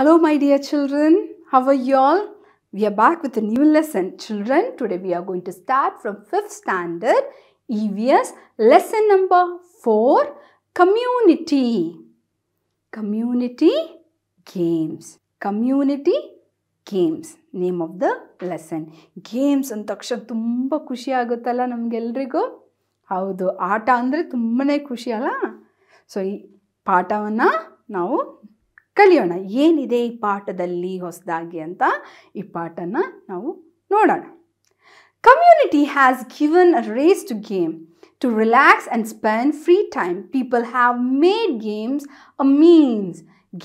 Hello my dear children, how are you all? We are back with a new lesson. Children, today we are going to start from 5th standard EVS lesson number 4 Community. Community Games. Community Games. Name of the lesson. Games and ತಕ್ಷಣ ತುಂಬ ಖುಷಿ ಆಗುತ್ತಲ್ಲ Audo ಹೌದು ಆಟ ಅಂದರೆ ತುಂಬಾ ಖುಷಿ ಅಲ್ಲ ಸೊ ಈ ಪಾಠವನ್ನು ಕಲಿಯೋಣ ಏನಿದೆ ಈ ಪಾಠದಲ್ಲಿ ಹೊಸದಾಗಿ ಅಂತ ಈ ಪಾಠನ ನಾವು ನೋಡೋಣ community has given a race to game to relax and spend free time. People have made games a means.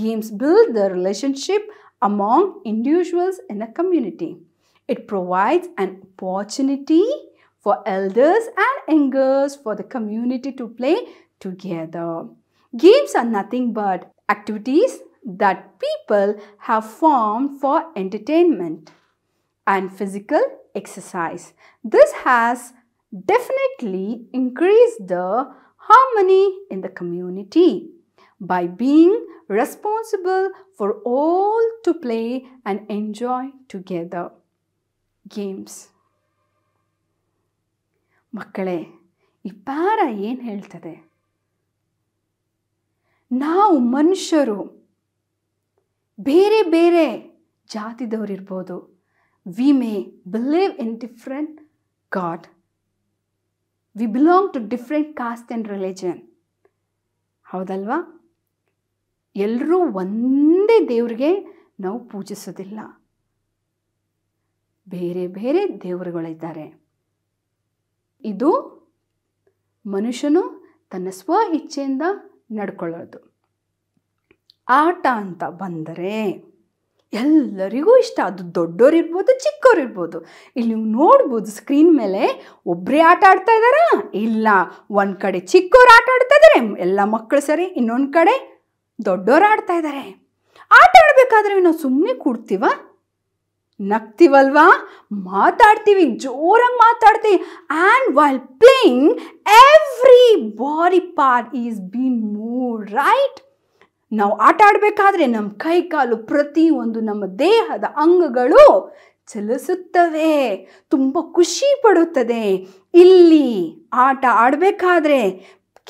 Games build the relationship among individuals in a community. It provides an opportunity for elders and youngers for the community to play together. Games are nothing but activities that people have formed for entertainment and physical exercise. This has definitely increased the harmony in the community by being responsible for all to play and enjoy together games. Makale. ಈ para ಏನು Now ನಾವು ಬೇರೆ ಬೇರೆ ಜಾತಿದವ್ರು ಇರ್ಬೋದು we may believe in different god we belong to different caste and religion ಹೌದಲ್ವಾ ಎಲ್ಲರೂ ಒಂದೇ ದೇವರಿಗೆ ನಾವು ಪೂಜಿಸೋದಿಲ್ಲ ಬೇರೆ ಬೇರೆ ದೇವರುಗಳಿದ್ದಾರೆ ಇದು ಮನುಷ್ಯನು ತನ್ನ ಸ್ವ ಇಚ್ಛೆಯಿಂದ ನಡ್ಕೊಳ್ಳೋದು ಆಟ ಅಂತ ಬಂದರೆ ಎಲ್ಲರಿಗೂ ಇಷ್ಟ ಅದು ದೊಡ್ಡೋರಿರ್ಬೋದು ಚಿಕ್ಕವರಿರ್ಬೋದು ಇಲ್ಲಿ ನೀವು ನೋಡ್ಬೋದು ಸ್ಕ್ರೀನ್ ಮೇಲೆ ಒಬ್ಬರೇ ಆಟ ಆಡ್ತಾ ಇದ್ದಾರಾ ಇಲ್ಲ ಒಂದು ಕಡೆ ಚಿಕ್ಕವ್ರು ಆಟ ಆಡ್ತಾ ಇದ್ದಾರೆ ಎಲ್ಲ ಮಕ್ಕಳು ಸರಿ ಇನ್ನೊಂದು ಕಡೆ ದೊಡ್ಡೋರು ಆಡ್ತಾ ಇದ್ದಾರೆ ಆಟ ಆಡಬೇಕಾದ್ರೆ ನಾವು ಸುಮ್ಮನೆ ಕೂಡ್ತೀವ ನಗ್ತೀವಲ್ವಾ ಮಾತಾಡ್ತೀವಿ ಜೋರಾಗಿ ಮಾತಾಡ್ತೀವಿ and while playing every body part is been move right ನಾವು ಆಟ ಆಡಬೇಕಾದ್ರೆ ನಮ್ಮ ಕೈ ಕಾಲು ಪ್ರತಿಯೊಂದು ನಮ್ಮ ದೇಹದ ಅಂಗಗಳು ಚಲಿಸುತ್ತವೆ ತುಂಬ ಖುಷಿ ಪಡುತ್ತದೆ ಇಲ್ಲಿ ಆಟ ಆಡಬೇಕಾದ್ರೆ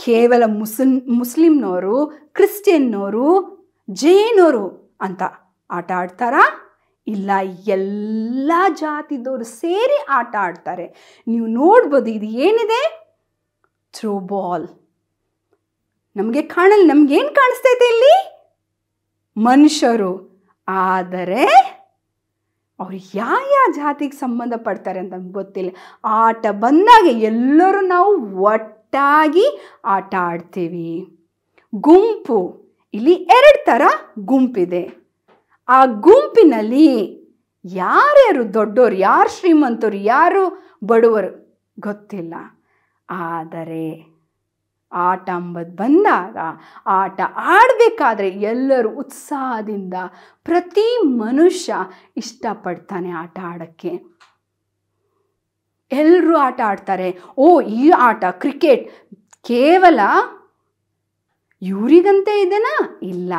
ಕೇವಲ ಮುಸಲ್ ಮುಸ್ಲಿಮ್ನವರು ಕ್ರಿಶ್ಚಿಯನ್ನವರು ಜೈನವರು ಅಂತ ಆಟ ಆಡ್ತಾರಾ ಇಲ್ಲ ಎಲ್ಲ ಜಾತಿದವರು ಸೇರಿ ಆಟ ಆಡ್ತಾರೆ ನೀವು ನೋಡ್ಬೋದು ಇದು ಏನಿದೆ ಥ್ರೋ ಬಾಲ್ ನಮಗೆ ಕಾಣಲ್ಲ ನಮಗೇನು ಕಾಣಿಸ್ತೈತೆ ಇಲ್ಲಿ ಮನುಷ್ಯರು ಆದರೆ ಅವ್ರು ಯಾವ ಯಾವ ಜಾತಿಗೆ ಸಂಬಂಧಪಡ್ತಾರೆ ಅಂತ ಗೊತ್ತಿಲ್ಲ ಆಟ ಬಂದಾಗ ಎಲ್ಲರೂ ನಾವು ಒಟ್ಟಾಗಿ ಆಟ ಆಡ್ತೀವಿ ಗುಂಪು ಇಲ್ಲಿ ಎರಡು ಥರ ಗುಂಪಿದೆ ಆ ಗುಂಪಿನಲ್ಲಿ ಯಾರ್ಯಾರು ದೊಡ್ಡೋರು ಯಾರು ಶ್ರೀಮಂತರು ಯಾರು ಬಡವರು ಗೊತ್ತಿಲ್ಲ ಆದರೆ ಆಟ ಅಂಬದು ಬಂದಾಗ ಆಟ ಆಡಬೇಕಾದ್ರೆ ಎಲ್ಲರೂ ಉತ್ಸಾಹದಿಂದ ಪ್ರತಿ ಮನುಷ್ಯ ಇಷ್ಟಪಡ್ತಾನೆ ಆಟ ಆಡೋಕ್ಕೆ ಎಲ್ಲರೂ ಆಟ ಆಡ್ತಾರೆ ಓ ಈ ಆಟ ಕ್ರಿಕೆಟ್ ಕೇವಲ ಇವರಿಗಂತೆ ಇದೆನಾ ಇಲ್ಲ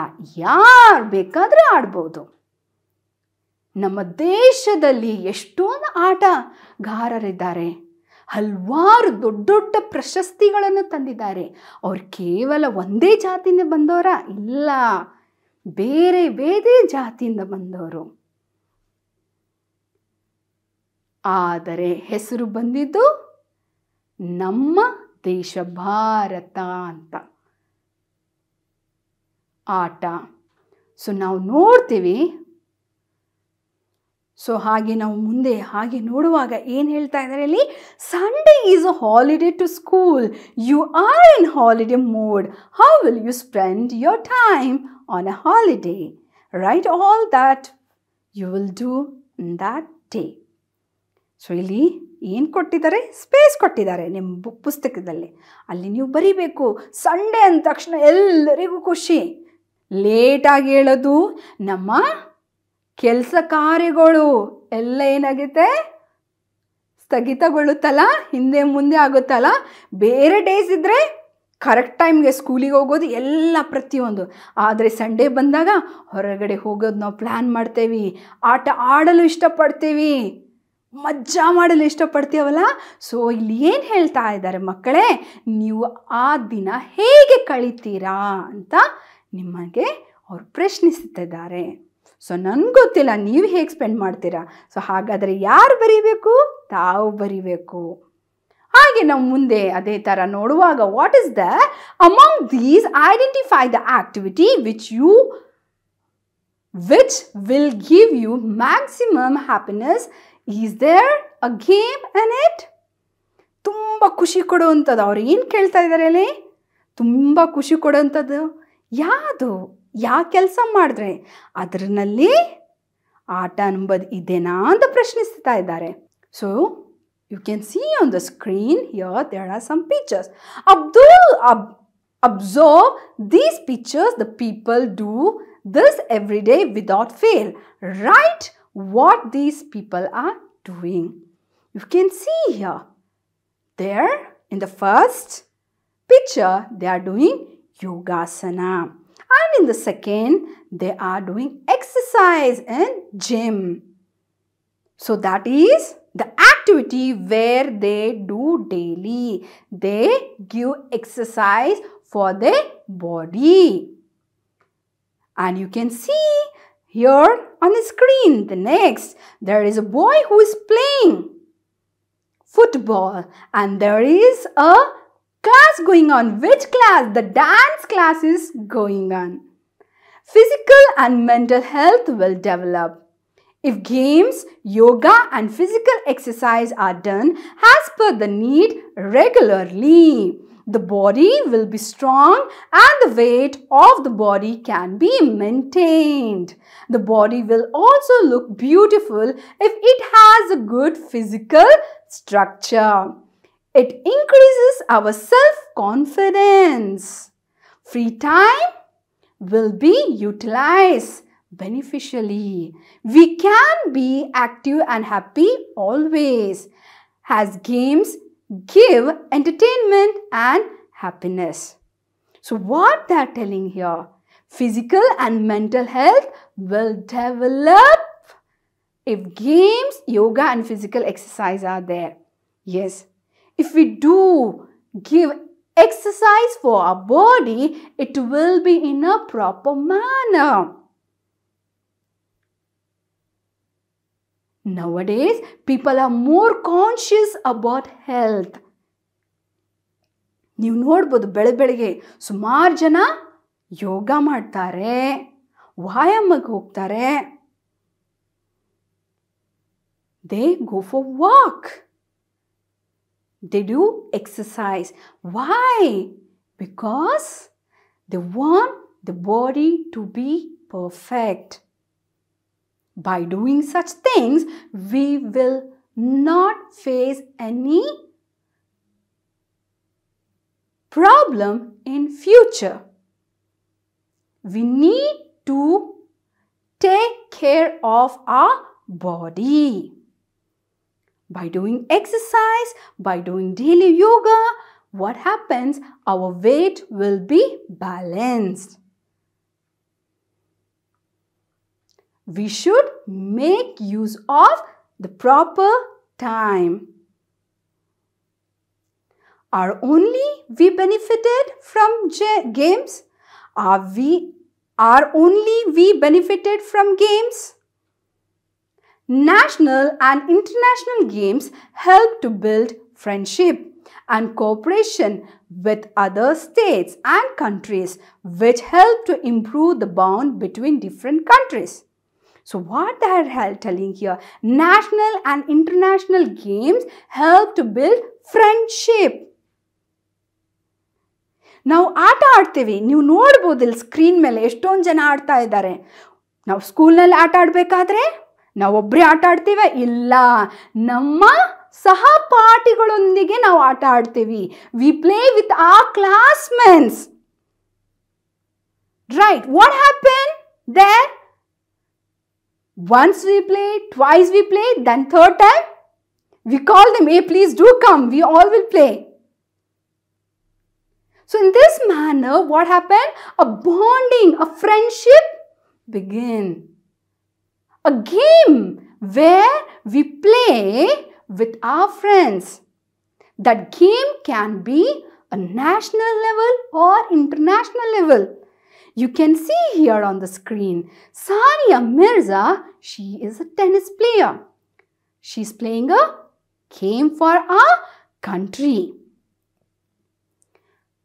ಯಾರು ಬೇಕಾದರೂ ಆಡ್ಬೋದು ನಮ್ಮ ದೇಶದಲ್ಲಿ ಎಷ್ಟೊಂದು ಆಟಗಾರರಿದ್ದಾರೆ ಹಲವಾರು ದೊಡ್ಡ ದೊಡ್ಡ ಪ್ರಶಸ್ತಿಗಳನ್ನು ತಂದಿದ್ದಾರೆ ಅವ್ರು ಕೇವಲ ಒಂದೇ ಜಾತಿಯಿಂದ ಬಂದವರ ಇಲ್ಲ ಬೇರೆ ಬೇರೆ ಜಾತಿಯಿಂದ ಬಂದವರು ಆದರೆ ಹೆಸರು ಬಂದಿದ್ದು ನಮ್ಮ ದೇಶ ಭಾರತ ಅಂತ ಆಟ ಸೊ ನಾವು ನೋಡ್ತೀವಿ ಸೊ ಹಾಗೆ ನಾವು ಮುಂದೆ ಹಾಗೆ ನೋಡುವಾಗ ಏನು ಹೇಳ್ತಾ ಇದ್ದಾರೆ ಇಲ್ಲಿ Sunday is a holiday to school you are in holiday mode how will you spend your time on a holiday right all that you will do in that day so ಇಲ್ಲಿ ಏನು ಕೊಟ್ಟಿದ್ದಾರೆ ಸ್ಪೇಸ್ ಕೊಟ್ಟಿದ್ದಾರೆ ನಿಮ್ಮ book ಪುಸ್ತಕದಲ್ಲಿ ಅಲ್ಲಿ ನೀವು ಬರೀಬೇಕು Sunday ಅಂದ ತಕ್ಷಣ ಎಲ್ಲರಿಗೂ ಖುಷಿ ಲೇಟಾಗಿ ಹೇಳೋದು ನಮ್ಮ ಕೆಲಸ ಕಾರ್ಯಗಳು ಎಲ್ಲ ಏನಾಗುತ್ತೆ ಸ್ಥಗಿತಗೊಳ್ಳುತ್ತಲ್ಲ ಹಿಂದೆ ಮುಂದೆ ಆಗುತ್ತಲ್ಲ ಬೇರೆ ಡೇಸ್ ಇದ್ದರೆ ಕರೆಕ್ಟ್ ಟೈಮ್ಗೆ ಸ್ಕೂಲಿಗೆ ಹೋಗೋದು ಎಲ್ಲ ಪ್ರತಿಯೊಂದು ಆದರೆ ಸಂಡೇ ಬಂದಾಗ ಹೊರಗಡೆ ಹೋಗೋದು ನಾವು ಪ್ಲ್ಯಾನ್ ಮಾಡ್ತೇವೆ ಆಟ ಆಡಲು ಇಷ್ಟಪಡ್ತೀವಿ ಮಜ್ಜಾ ಮಾಡಲು ಇಷ್ಟಪಡ್ತೀವಲ್ಲ ಸೊ ಇಲ್ಲಿ ಏನು ಹೇಳ್ತಾ ಇದ್ದಾರೆ ಮಕ್ಕಳೇ ನೀವು ಆ ದಿನ ಹೇಗೆ ಕಳಿತೀರಾ ಅಂತ ನಿಮಗೆ ಅವ್ರು ಪ್ರಶ್ನಿಸುತ್ತಿದ್ದಾರೆ ಸೊ ನನಗೆ ಗೊತ್ತಿಲ್ಲ ನೀವು ಹೇಗೆ ಸ್ಪೆಂಡ್ ಮಾಡ್ತೀರಾ ಸೊ ಹಾಗಾದರೆ ಯಾರು ಬರೀಬೇಕು ತಾವು ಬರಿಬೇಕು ಹಾಗೆ ನಾವು ಮುಂದೆ ಅದೇ ಥರ ನೋಡುವಾಗ what is the among these identify the activity which you which will give you maximum happiness is there a game in it ತುಂಬ ಖುಷಿ ಕೊಡುವಂಥದ್ದು ಅವ್ರು ಏನು ಕೇಳ್ತಾ ಇದ್ದಾರೆ ಅಲ್ಲಿ ತುಂಬ ಖುಷಿ ಕೊಡುವಂಥದ್ದು ಯಾವುದು ಯಾವ ಕೆಲಸ ಮಾಡಿದ್ರೆ ಅದರಲ್ಲಿ ಆಟ ಅಂಬೋದು ಇದೆನಾ ಅಂತ ಪ್ರಶ್ನಿಸ್ತಾ ಇದ್ದಾರೆ so you can see on the screen here there are some pictures ಅಬ್ದುಲ್ ಅಬ್ observe these pictures the people do this every day without fail right what these people are doing you can see here there in the first picture they are doing yogasana and in the second, they are doing exercise in gym. So that is the activity where they do daily. They give exercise for their body. And you can see here on the screen, the next, there is a boy who is playing football and there is a class going on. Which class? The dance class is going on. Physical and mental health will develop. If games, yoga and physical exercise are done as per the need regularly, the body will be strong and the weight of the body can be maintained. The body will also look beautiful if it has a good physical structure. It increases our self-confidence. Free time will be utilized beneficially. We can be active and happy always as games give entertainment and happiness. So what they are telling here? Physical and mental health will develop if games, yoga and physical exercise are there. Yes, If we do give exercise for our body, it will be in a proper manner. Nowadays, people are more conscious conscious about health ನೀವು ನೋಡ್ಬೋದು ಬೆಳೆ ಬೆಳಗ್ಗೆ ಸುಮಾರು ಜನ ಯೋಗ ಮಾಡ್ತಾರೆ ವ್ಯಾಯಾಮಕ್ಕೆ ಹೋಗ್ತಾರೆ They go for walk They do exercise. Why? Because they want the body to be perfect. By doing such things, we will not face any problem in future. We need to take care of our body. By doing exercise, by doing daily yoga, what happens? Our weight will be balanced. We should make use of the proper time. Are only we benefited from games? Are we are only we benefited from games? National and international games help to build friendship and cooperation with other states and countries which help to improve the bond between different countries. So what they are telling here, national and international games help to build friendship. ನಾವು ಆಟ ಆಡ್ತೀವಿ ನೀವು ನೋಡ್ಬೋದು ಇಲ್ಲಿ screen ಮೇಲೆ ಎಷ್ಟೊಂದು ಜನ ಆಡ್ತಾ ಇದ್ದಾರೆ ನಾವು ಸ್ಕೂಲ್ನಲ್ಲಿ ಆಟ ಆಡಬೇಕಾದ್ರೆ ನಾವೊಬ್ಬರೇ ಆಟ ಆಡ್ತೀವ ಇಲ್ಲ ನಮ್ಮ ಸಹಪಾಠಿಗಳೊಂದಿಗೆ ನಾವು ಆಟ ಆಡ್ತೀವಿ V play with a classmates right what happen there once we play, twice we play, then third time we call them, hey, please do come, we all will play. So in this manner, what happened? A bonding, a friendship begin. a game where we play with our friends. That game can be a national level or international level. You can see here on the screen, Sania Mirza, she is a tennis player. She's playing a game for our country.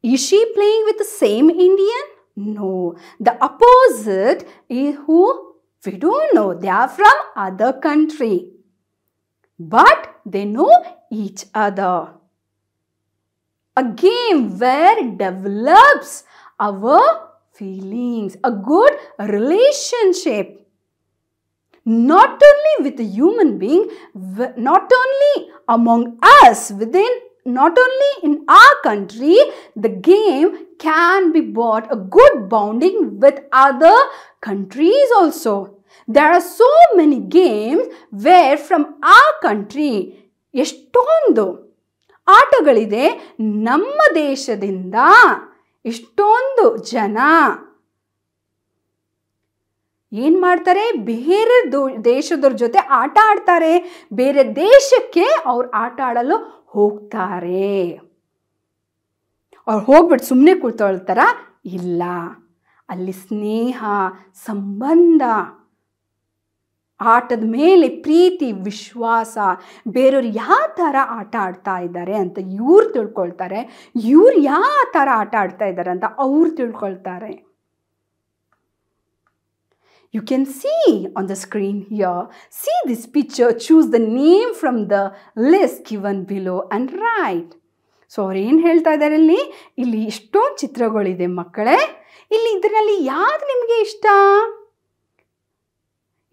Is she playing with the same Indian? No. The opposite is who we don't know they are from other country. But they know each other. A game where develops our feelings, a good relationship. Not only with a human being, not only among us within not only in our country, the game can be bought a good bounding with other countries also. There are so many games where from our country ಎಷ್ಟೊಂದು ಆಟಗಳಿದೆ ನಮ್ಮ ದೇಶದಿಂದ ಇಷ್ಟೊಂದು ಜನ ಏನು ಮಾಡ್ತಾರೆ ಬೇರೆ ದೋ ದೇಶದವ್ರ ಜೊತೆ ಆಟ ಆಡ್ತಾರೆ ಬೇರೆ ದೇಶಕ್ಕೆ ಅವ್ರು ಆಟ ಆಡಲು ಹೋಗ್ತಾರೆ ಅವ್ರು ಹೋಗ್ಬಿಟ್ಟು ಸುಮ್ಮನೆ ಕುಳ್ತಾರ ಇಲ್ಲ ಅಲ್ಲಿ ಸ್ನೇಹ ಸಂಬಂಧ ಆಟದ ಮೇಲೆ ಪ್ರೀತಿ ವಿಶ್ವಾಸ ಬೇರೆಯವ್ರು ಯಾವ ಥರ ಆಟ ಆಡ್ತಾ ಇದ್ದಾರೆ ಅಂತ ಇವ್ರು ತಿಳ್ಕೊಳ್ತಾರೆ ಇವ್ರು ಯಾವ ಥರ ಆಟ ಆಡ್ತಾ ಇದ್ದಾರೆ ಅಂತ ಅವ್ರು ತಿಳ್ಕೊಳ್ತಾರೆ You can see on the screen here. See this picture, choose the name from the list given below and write. So ಅವ್ರು ಏನು ಹೇಳ್ತಾ ಇದ್ದಾರೆ ಇಲ್ಲಿ ಇಲ್ಲಿ ಇಷ್ಟೊಂದು ಚಿತ್ರಗಳಿದೆ ಮಕ್ಕಳೇ ಇಲ್ಲಿ ಇದರಲ್ಲಿ ಯಾವ್ದು ನಿಮಗೆ ಇಷ್ಟ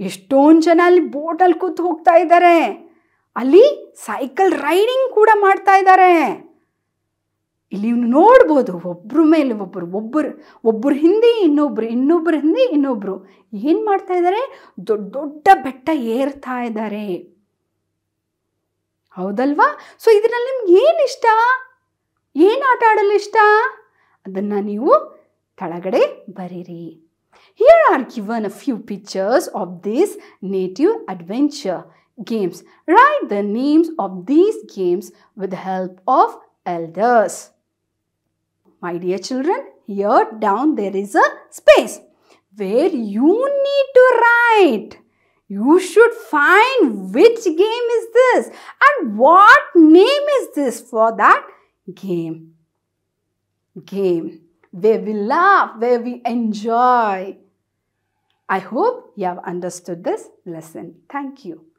ಎಷ್ಟೊಂದು ಜನ ಅಲ್ಲಿ ಬೋಟಲ್ಲಿ ಕೂತು ಹೋಗ್ತಾ ಇದ್ದಾರೆ ಅಲ್ಲಿ ಸೈಕಲ್ ರೈಡಿಂಗ್ ಕೂಡ ಮಾಡ್ತಾ ಇದ್ದಾರೆ ಇಲ್ಲಿ ನೋಡ್ಬೋದು ಒಬ್ಬರ ಮೇಲೆ ಒಬ್ಬರು ಒಬ್ಬರು ಒಬ್ಬರ ಹಿಂದೆ ಇನ್ನೊಬ್ಬರು ಇನ್ನೊಬ್ಬರ ಹಿಂದೆ ಇನ್ನೊಬ್ಬರು ಏನು ಮಾಡ್ತಾ ಇದ್ದಾರೆ ದೊಡ್ಡ ದೊಡ್ಡ ಬೆಟ್ಟ ಏರ್ತಾ ಇದ್ದಾರೆ ಹೌದಲ್ವಾ ಸೊ ಇದರಲ್ಲಿ ನಿಮ್ಗೆ ಏನು ಇಷ್ಟ ಏನು ಆಟ ಆಡಲು ಇಷ್ಟ ಅದನ್ನು ನೀವು ಕೆಳಗಡೆ ಬರೀರಿ here are given a few pictures of this native adventure games write the names of these games with help of elders my dear children, here down there is a space where you need to write. You should find which game is this and what name is this for that game. Game where we laugh, where we enjoy. I hope you have understood this lesson. Thank you.